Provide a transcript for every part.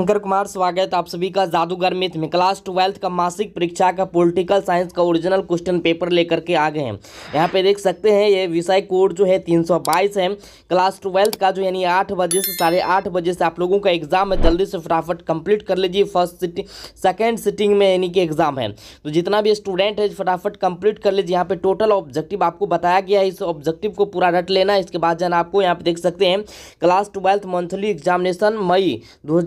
शंकर कुमार स्वागत आप सभी का जादूगर मिथ में क्लास ट्वेल्थ का मासिक परीक्षा का पॉलिटिकल साइंस का ओरिजिनल क्वेश्चन पेपर लेकर के आ गए हैं यहाँ पे देख सकते हैं ये विषय कोड जो है 322 है क्लास ट्वेल्थ का जो यानी आठ बजे से साढ़े आठ बजे से आप लोगों का एग्जाम है जल्दी से फटाफट कंप्लीट कर लीजिए फर्स्ट सिटिंग सेकेंड सिटिंग में यानी कि एग्जाम है तो जितना भी स्टूडेंट है फटाफट कंप्लीट कर लीजिए यहाँ पे टोटल ऑब्जेक्टिव आपको बताया गया है इस ऑब्जेक्टिव को पूरा रट लेना इसके बाद जाना आपको यहाँ पे देख सकते हैं क्लास ट्वेल्थ मंथली एग्जामिनेशन मई दो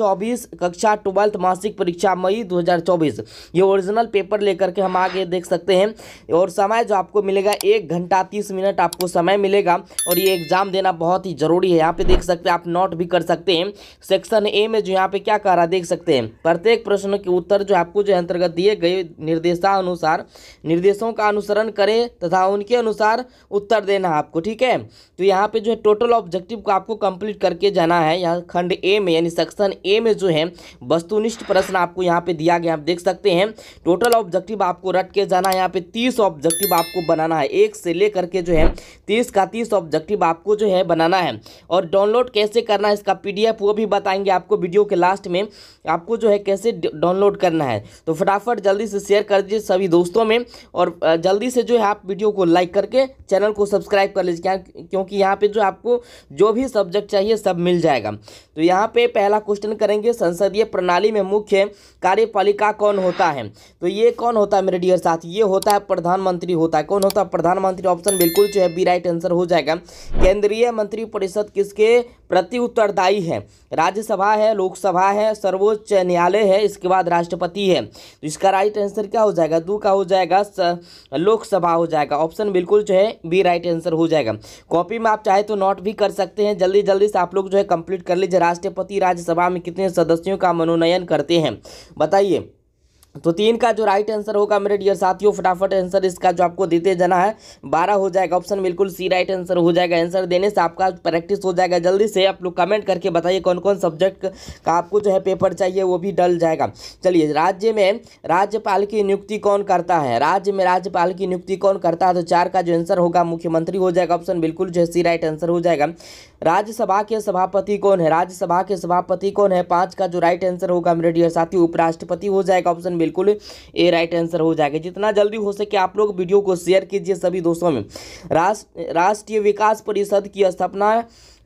2024 कक्षा ट्वेल्थ मासिक परीक्षा मई 2024 ये ओरिजिनल पेपर लेकर के हम आगे देख सकते हैं और समय जो आपको मिलेगा एक घंटा तीस मिनट आपको समय मिलेगा और ये एग्ज़ाम देना बहुत ही ज़रूरी है यहाँ पे देख सकते हैं आप नोट भी कर सकते हैं सेक्शन ए में जो यहाँ पे क्या कह रहा देख सकते हैं प्रत्येक प्रश्न के उत्तर जो आपको जो अंतर्गत दिए गए निर्देशानुसार निर्देशों का अनुसरण करें तथा उनके अनुसार उत्तर देना आपको ठीक है तो यहाँ पे जो है टोटल ऑब्जेक्टिव को आपको कंप्लीट करके जाना है यहाँ खंड ए में यानी सेक्शन ऑप्शन ए में जो है वस्तुनिष्ठ प्रश्न आपको यहाँ पे दिया गया आप देख सकते हैं टोटल ऑब्जेक्टिव आपको रट के जाना है यहाँ पे तीस ऑब्जेक्टिव आपको बनाना है एक से लेकर के जो है तीस का तीस ऑब्जेक्टिव आपको जो है बनाना है और डाउनलोड कैसे करना है इसका पी वो भी बताएंगे आपको वीडियो के लास्ट में आपको जो है कैसे डाउनलोड करना है तो फटाफट जल्दी से शेयर कर दीजिए सभी दोस्तों में और जल्दी से जो है आप वीडियो को लाइक करके चैनल को सब्सक्राइब कर लीजिए क्योंकि यहाँ पे जो आपको जो भी सब्जेक्ट चाहिए सब मिल जाएगा तो यहाँ पे पहला क्वेश्चन क्वेश्चन करेंगे संसदीय प्रणाली में मुख्य कार्यपालिका कौन होता है तो ये कौन होता है मेरे डियर साथ ये होता है प्रधानमंत्री होता है कौन होता है प्रधानमंत्री ऑप्शन बिल्कुल जो है बी राइट आंसर हो जाएगा केंद्रीय मंत्री परिषद किसके प्रति उत्तरदायी है राज्यसभा है लोकसभा है सर्वोच्च न्यायालय है इसके बाद राष्ट्रपति है तो इसका राइट आंसर क्या हो जाएगा दो का हो जाएगा लोकसभा हो जाएगा ऑप्शन बिल्कुल जो है बी राइट आंसर हो जाएगा कॉपी में आप चाहे तो नोट भी कर सकते हैं जल्दी जल्दी से आप लोग जो है कंप्लीट कर लीजिए राष्ट्रपति राज्यसभा में कितने सदस्यों का मनोनयन करते हैं बताइए तो तीन का जो राइट आंसर होगा मेरे डियर साथियों फटाफट आंसर इसका जो आपको देते जाना है बारह हो जाएगा ऑप्शन बिल्कुल सी राइट आंसर हो जाएगा आंसर देने से आपका प्रैक्टिस हो जाएगा जल्दी से आप लोग कमेंट करके बताइए कौन कौन सब्जेक्ट का आपको जो है पेपर चाहिए वो भी डल जाएगा चलिए राज्य में राज्यपाल की नियुक्ति कौन करता है राज्य में राज्यपाल की नियुक्ति कौन करता है तो चार का जो आंसर होगा मुख्यमंत्री हो जाएगा ऑप्शन बिल्कुल जो है सी राइट आंसर हो जाएगा राज्यसभा के सभापति कौन है राज्यसभा के सभापति कौन है पाँच का जो राइट आंसर होगा मेरे डियर साथी उपराष्ट्रपति हो जाएगा ऑप्शन बिल्कुल ए राइट आंसर हो जाएगा जितना जल्दी हो सके आप लोग वीडियो को शेयर कीजिए सभी दोस्तों में राष्ट्रीय विकास परिषद की स्थापना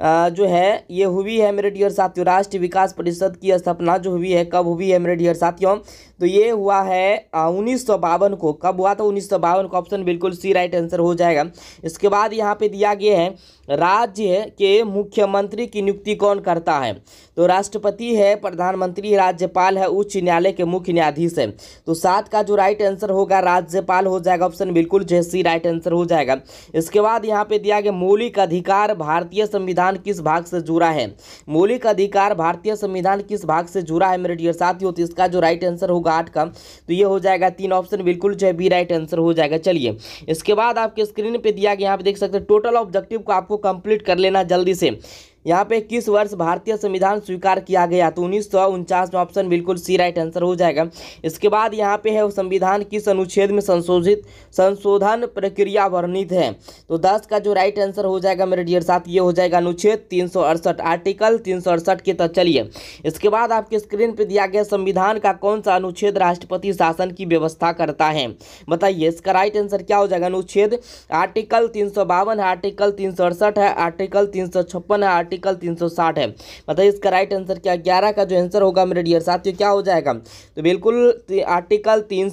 जो है ये हुई है मेरे डियर साथियों राष्ट्रीय विकास परिषद की स्थापना जो हुई है कब हुई है मेरे डियर साथियों तो ये हुआ है उन्नीस को कब हुआ था उन्नीस का ऑप्शन बिल्कुल सी राइट आंसर हो जाएगा इसके बाद यहाँ पे दिया गया है राज्य के मुख्यमंत्री की नियुक्ति कौन करता है तो राष्ट्रपति है प्रधानमंत्री राज्यपाल है उच्च न्यायालय के मुख्य न्यायाधीश है तो सात का जो राइट आंसर होगा राज्यपाल हो जाएगा ऑप्शन बिल्कुल जो है सी राइट आंसर हो जाएगा इसके बाद यहाँ पे दिया गया मौलिक अधिकार भारतीय संविधान संविधान किस भाग से जुड़ा है मौलिक अधिकार भारतीय संविधान किस भाग से जुड़ा है मेरे डियर साथियों तो इसका जो राइट आंसर होगा आठ का तो ये हो जाएगा तीन ऑप्शन बिल्कुल जो है बी राइट आंसर हो जाएगा चलिए इसके बाद आपके स्क्रीन पर दिया गया यहाँ पे देख सकते हैं टोटल ऑब्जेक्टिव को आपको कंप्लीट कर लेना जल्दी से यहाँ पे किस वर्ष भारतीय संविधान स्वीकार किया गया तो उन्नीस में ऑप्शन बिल्कुल सी राइट आंसर हो जाएगा इसके बाद यहाँ पे है वो संविधान किस अनुच्छेद में संशोधित संशोधन प्रक्रिया वर्णित है तो दस का जो राइट आंसर हो जाएगा मेरे डियर साथ ये हो जाएगा अनुच्छेद तीन आर्टिकल तीन के तहत चलिए इसके बाद आपके स्क्रीन पर दिया गया संविधान का कौन सा अनुच्छेद राष्ट्रपति शासन की व्यवस्था करता है बताइए इसका राइट आंसर क्या हो जाएगा अनुच्छेद आर्टिकल तीन आर्टिकल तीन है आर्टिकल तीन है आर्टिकल 360 है बताइए इसका राइट आंसर क्या ग्यारह का जो आंसर होगा मेरे डियर साथियों क्या हो जाएगा तो बिल्कुल तो आर्टिकल तीन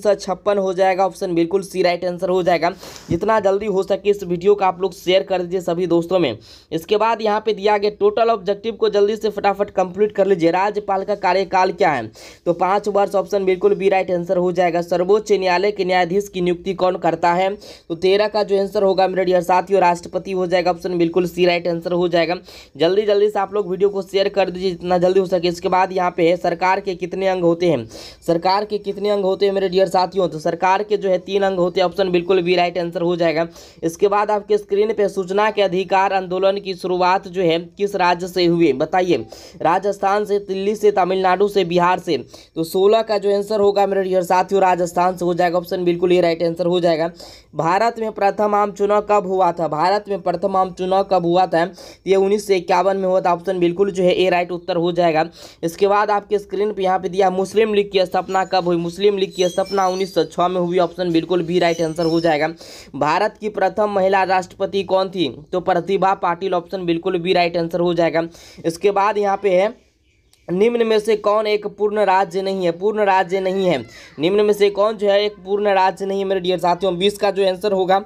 हो जाएगा ऑप्शन बिल्कुल सी राइट आंसर हो जाएगा जितना जल्दी हो सके इस वीडियो का आप लोग शेयर कर दीजिए सभी दोस्तों में इसके बाद यहाँ पे दिया गया टोटल ऑब्जेक्टिव को जल्दी से फटाफट कंप्लीट कर लीजिए राज्यपाल का कार्यकाल क्या है तो पाँच वर्ष ऑप्शन बिल्कुल बी राइट आंसर हो जाएगा सर्वोच्च न्यायालय के न्यायाधीश की नियुक्ति कौन करता है तो तेरह का जो आंसर होगा मेरे डियर साथियों राष्ट्रपति हो जाएगा ऑप्शन बिल्कुल सी राइट आंसर हो जाएगा जल्दी जल्दी जल्दी से आप लोग वीडियो को शेयर कर दीजिए जितना जल्दी हो सके इसके बाद यहाँ पे है सरकार के कितने अंग होते हैं सरकार के कितने अंग होते हैं मेरे डियर साथियों तो सरकार के जो है तीन अंग होते हैं ऑप्शन बिल्कुल भी राइट आंसर हो जाएगा इसके बाद आपके स्क्रीन पर सूचना के अधिकार आंदोलन की शुरुआत जो है किस राज्य से हुए बताइए राजस्थान से दिल्ली से तमिलनाडु से बिहार से तो सोलह का जो आंसर होगा मेरे डियर साथियों राजस्थान से हो जाएगा ऑप्शन बिल्कुल ये राइट आंसर हो जाएगा भारत में प्रथम आम चुनाव कब हुआ था भारत में प्रथम आम चुनाव कब हुआ था ये उन्नीस से इक्यावन में हुआ था ऑप्शन बिल्कुल जो है ए राइट उत्तर हो जाएगा इसके बाद आपके स्क्रीन पर यहाँ पे दिया मुस्लिम लीग की स्थापना कब हुई मुस्लिम लीग की स्थापना उन्नीस में हुई ऑप्शन बिल्कुल बी राइट आंसर हो जाएगा भारत की प्रथम महिला राष्ट्रपति कौन थी तो प्रतिभा पाटिल ऑप्शन बिल्कुल बी राइट आंसर हो जाएगा इसके बाद यहाँ पे है निम्न में से कौन एक पूर्ण राज्य नहीं है पूर्ण राज्य नहीं है निम्न में से कौन जो है एक पूर्ण राज्य नहीं है मेरे डियर साथियों बीस का जो आंसर होगा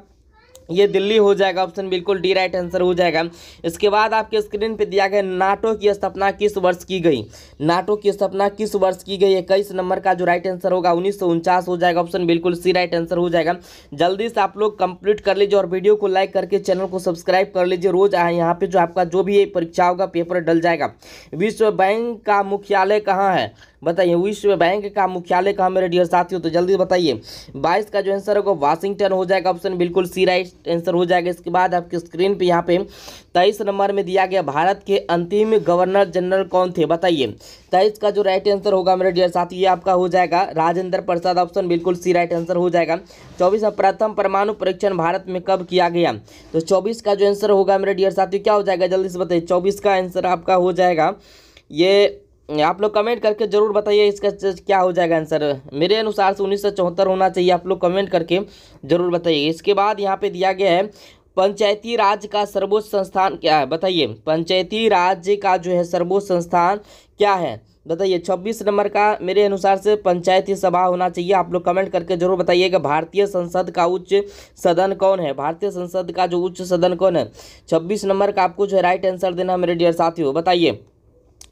ये दिल्ली हो जाएगा ऑप्शन बिल्कुल डी राइट आंसर हो जाएगा इसके बाद आपके स्क्रीन पे दिया गया नाटो की स्थापना किस वर्ष की गई नाटो की स्थापना किस वर्ष की गई इक्कीस नंबर का जो राइट आंसर होगा उन्नीस हो जाएगा ऑप्शन बिल्कुल सी राइट आंसर हो जाएगा जल्दी से आप लोग कंप्लीट कर लीजिए और वीडियो को लाइक करके चैनल को सब्सक्राइब कर लीजिए रोज यहाँ पे जो आपका जो भी परीक्षा होगा पेपर डल जाएगा विश्व बैंक का मुख्यालय कहाँ है बताइए विश्व बैंक का मुख्यालय कहाँ मेरे डियर साथियों तो जल्दी बताइए बाईस का जो आंसर होगा वाशिंगटन हो जाएगा ऑप्शन बिल्कुल सी राइट आंसर हो जाएगा इसके बाद आपकी स्क्रीन पर यहाँ पे तेईस नंबर में दिया गया भारत के अंतिम गवर्नर जनरल कौन थे बताइए तेईस का जो राइट आंसर होगा मेरे डियर साथी ये आपका हो जाएगा राजेंद्र प्रसाद ऑप्शन बिल्कुल सी राइट आंसर हो जाएगा चौबीस प्रथम परमाणु परीक्षण भारत में कब किया गया तो चौबीस का जो आंसर होगा मेरे डियर साथियों क्या हो जाएगा जल्दी से बताइए चौबीस का आंसर आपका हो जाएगा ये आप लोग कमेंट करके ज़रूर बताइए इसका क्या हो जाएगा आंसर मेरे अनुसार से उन्नीस होना चाहिए आप लोग कमेंट करके ज़रूर बताइए इसके बाद यहाँ पे दिया गया है पंचायती राज का सर्वोच्च संस्थान क्या है बताइए पंचायती राज्य का जो है सर्वोच्च संस्थान क्या है बताइए 26 नंबर का मेरे अनुसार से पंचायती सभा होना चाहिए आप लोग कमेंट करके जरूर बताइएगा भारतीय संसद का उच्च सदन कौन है भारतीय संसद का जो उच्च सदन कौन है 26 नंबर का आपको जो है राइट आंसर देना है मेरे डियर साथियों बताइए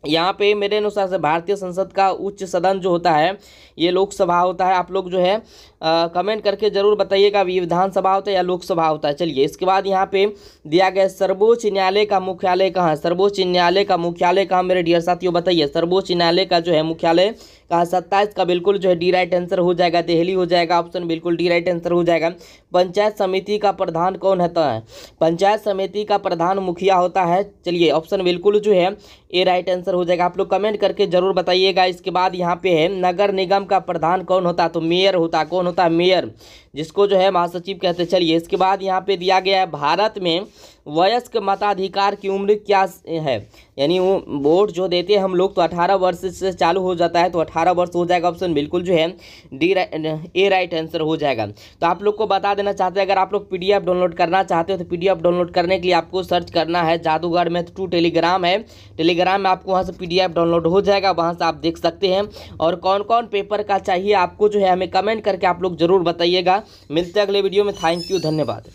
यहाँ पे मेरे अनुसार से भारतीय संसद का उच्च सदन जो होता है ये लोकसभा होता है आप लोग जो है आ, कमेंट करके ज़रूर बताइएगा विधानसभा होता है या लोकसभा होता है चलिए इसके बाद यहाँ पे दिया गया सर्वोच्च न्यायालय का मुख्यालय कहाँ सर्वोच्च न्यायालय का मुख्यालय कहाँ मेरे डियर साथियों बताइए सर्वोच्च न्यायालय का जो है मुख्यालय कहाँ सत्ताईस का बिल्कुल जो है डी राइट आंसर हो जाएगा दिल्ली हो जाएगा ऑप्शन बिल्कुल डी राइट आंसर हो जाएगा पंचायत समिति का प्रधान कौन होता है पंचायत समिति का प्रधान मुखिया होता है चलिए ऑप्शन बिल्कुल जो है ए राइट आंसर हो जाएगा आप लोग कमेंट करके जरूर बताइएगा इसके बाद यहाँ पे है नगर निगम का प्रधान कौन होता तो मेयर होता कौन होता मेयर जिसको जो है महासचिव कहते हैं चलिए इसके बाद यहाँ पे दिया गया है भारत में वयस्क मताधिकार की उम्र क्या है यानी वो वोट जो देते हैं हम लोग तो 18 वर्ष से चालू हो जाता है तो 18 वर्ष हो जाएगा ऑप्शन बिल्कुल जो है डी ए राइट आंसर हो जाएगा तो आप लोग को बता देना चाहते हैं अगर आप लोग पीडीएफ डाउनलोड करना चाहते हो तो पीडीएफ डाउनलोड करने के लिए आपको सर्च करना है जादूगर में टू टेलीग्राम है टेलीग्राम में आपको वहाँ से पी डाउनलोड हो जाएगा वहाँ से आप देख सकते हैं और कौन कौन पेपर का चाहिए आपको जो है हमें कमेंट करके आप लोग ज़रूर बताइएगा मिलते हैं अगले वीडियो में थैंक यू धन्यवाद